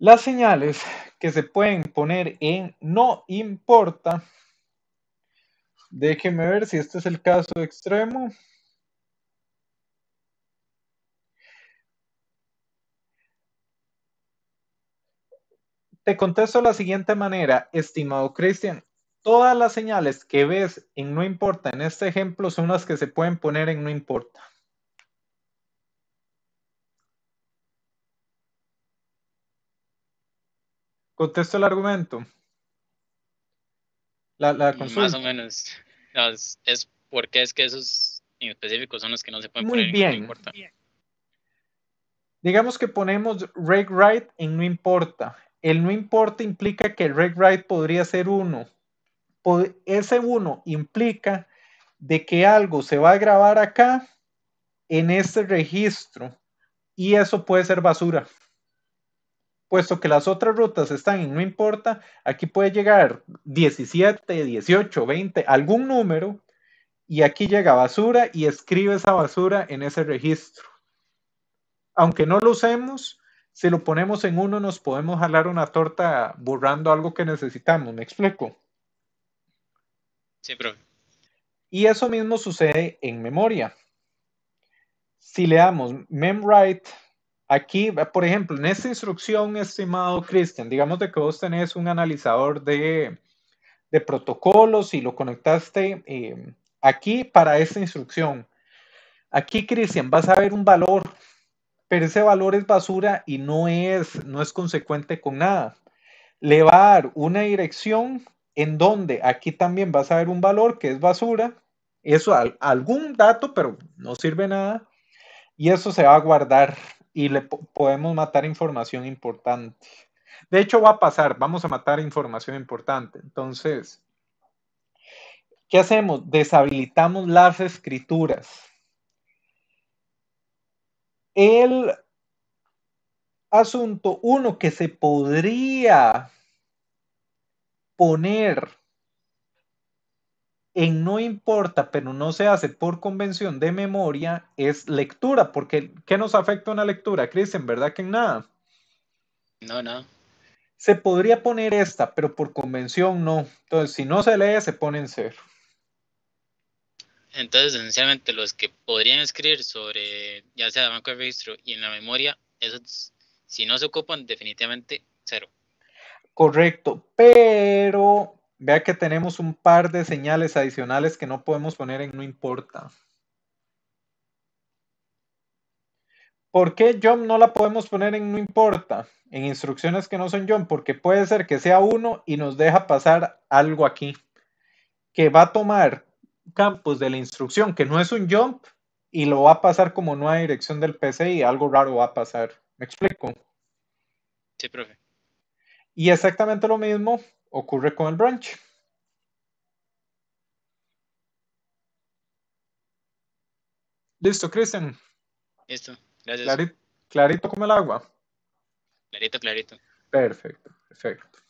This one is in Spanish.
Las señales que se pueden poner en no importa. Déjeme ver si este es el caso extremo. Te contesto de la siguiente manera, estimado Cristian. Todas las señales que ves en no importa en este ejemplo son las que se pueden poner en no importa. ¿Contesto el argumento? La, consulta. Más o menos. Es, porque es que esos en específico son los que no se pueden poner bien. no importa. Digamos que ponemos reg write en no importa. El no importa implica que el reg right podría ser uno. Ese uno implica de que algo se va a grabar acá en este registro y eso puede ser basura puesto que las otras rutas están en no importa, aquí puede llegar 17, 18, 20, algún número, y aquí llega basura y escribe esa basura en ese registro. Aunque no lo usemos, si lo ponemos en uno nos podemos jalar una torta borrando algo que necesitamos, ¿me explico? Sí, profe. Y eso mismo sucede en memoria. Si le damos memwrite Aquí, por ejemplo, en esta instrucción, estimado Cristian, digamos de que vos tenés un analizador de, protocolos y lo conectaste eh, aquí para esta instrucción. Aquí, Cristian, vas a ver un valor, pero ese valor es basura y no es, no es consecuente con nada. Le va a dar una dirección en donde aquí también vas a ver un valor que es basura, eso algún dato, pero no sirve nada, y eso se va a guardar y le podemos matar información importante. De hecho, va a pasar, vamos a matar información importante. Entonces, ¿qué hacemos? Deshabilitamos las escrituras. El asunto uno que se podría poner en no importa, pero no se hace por convención de memoria, es lectura, porque ¿qué nos afecta una lectura, Cristian? ¿Verdad que en nada? No, no. Se podría poner esta, pero por convención no. Entonces, si no se lee, se pone en cero. Entonces, esencialmente, los que podrían escribir sobre, ya sea de banco de registro y en la memoria, si no se ocupan, definitivamente cero. Correcto, pero Vea que tenemos un par de señales adicionales que no podemos poner en no importa. ¿Por qué jump no la podemos poner en no importa? En instrucciones que no son jump, porque puede ser que sea uno y nos deja pasar algo aquí, que va a tomar campos de la instrucción que no es un jump y lo va a pasar como nueva dirección del PC y algo raro va a pasar. ¿Me explico? Sí, profe. Y exactamente lo mismo ocurre con el branch. Listo, Cristian. Listo, gracias. Clarito, clarito como el agua. Clarito, clarito. Perfecto, perfecto.